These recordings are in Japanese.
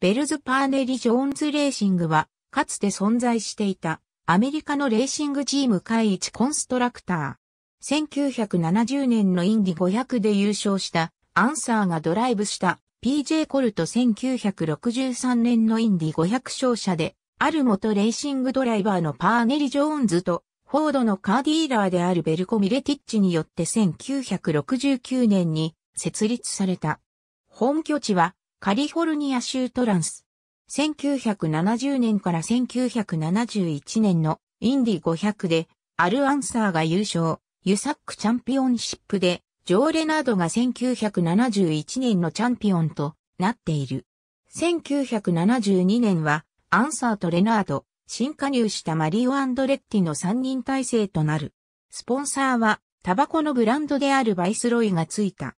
ベルズ・パーネリ・ジョーンズ・レーシングは、かつて存在していた、アメリカのレーシングチーム会一コンストラクター。1970年のインディ500で優勝した、アンサーがドライブした、PJ コルト1963年のインディ500勝者で、ある元レーシングドライバーのパーネリ・ジョーンズと、フォードのカーディーラーであるベルコ・ミレティッチによって1969年に設立された。本拠地はカリフォルニア州トランス。1970年から1971年のインディ500でアル・アンサーが優勝、ユサックチャンピオンシップでジョー・レナードが1971年のチャンピオンとなっている。1972年はアンサーとレナード、新加入したマリオ・アンドレッティの3人体制となる。スポンサーはタバコのブランドであるバイスロイがついた。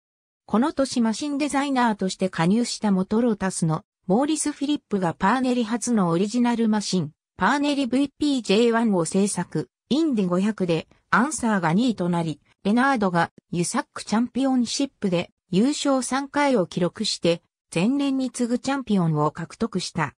この年マシンデザイナーとして加入したモトロータスのモーリス・フィリップがパーネリ初のオリジナルマシン、パーネリ VPJ1 を制作、インディ500でアンサーが2位となり、レナードがユサックチャンピオンシップで優勝3回を記録して、前年に次ぐチャンピオンを獲得した。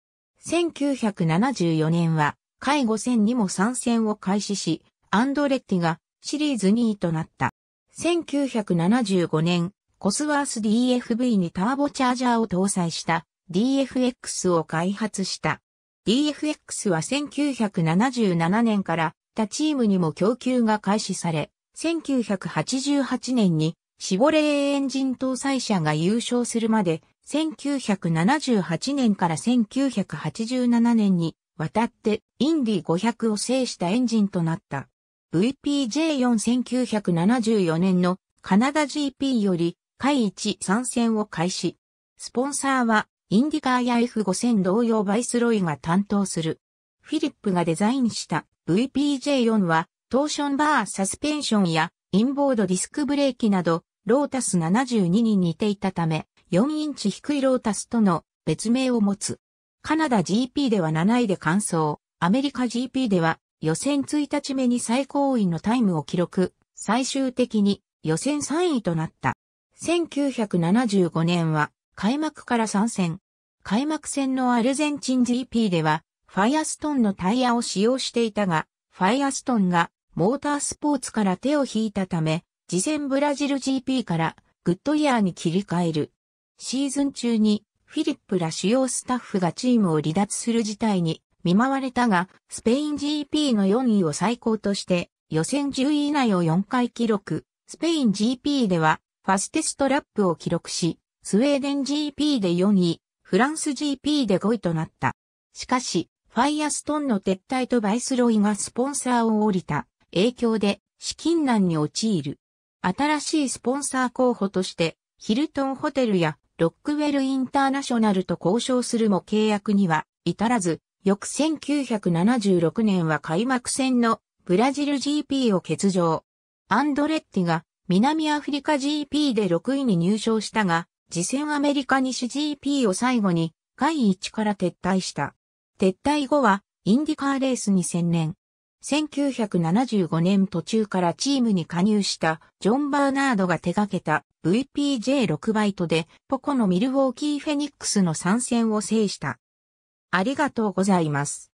1974年は、介護戦にも参戦を開始し、アンドレッティがシリーズ2位となった。1975年、コスワース DFV にターボチャージャーを搭載した DFX を開発した。DFX は1977年から他チームにも供給が開始され、1988年にシボレーエンジン搭載車が優勝するまで、1978年から1987年に渡ってインディ500を制したエンジンとなった。VPJ4 1974年のカナダ GP より会一参戦を開始。スポンサーは、インディカーや F5000 同様バイスロイが担当する。フィリップがデザインした VPJ4 は、トーションバーサスペンションやインボードディスクブレーキなど、ロータス72に似ていたため、4インチ低いロータスとの別名を持つ。カナダ GP では7位で完走、アメリカ GP では予選1日目に最高位のタイムを記録、最終的に予選3位となった。1975年は開幕から参戦。開幕戦のアルゼンチン GP では、ファイアストンのタイヤを使用していたが、ファイアストンがモータースポーツから手を引いたため、事前ブラジル GP からグッドイヤーに切り替える。シーズン中にフィリップら主要スタッフがチームを離脱する事態に見舞われたが、スペイン GP の4位を最高として、予選10位以内を4回記録。スペイン GP ではファステストラップを記録し、スウェーデン GP で4位、フランス GP で5位となった。しかし、ファイアストンの撤退とバイスロイがスポンサーを降りた影響で資金難に陥る。新しいスポンサー候補として、ヒルトンホテルやロックウェルインターナショナルと交渉するも契約には至らず、翌1976年は開幕戦のブラジル GP を欠場。アンドレッティが南アフリカ GP で6位に入賞したが、次戦アメリカ西 GP を最後に、第1から撤退した。撤退後は、インディカーレースに専念。1975年途中からチームに加入したジョン・バーナードが手掛けた VPJ6 バイトでポコのミルウォーキー・フェニックスの参戦を制した。ありがとうございます。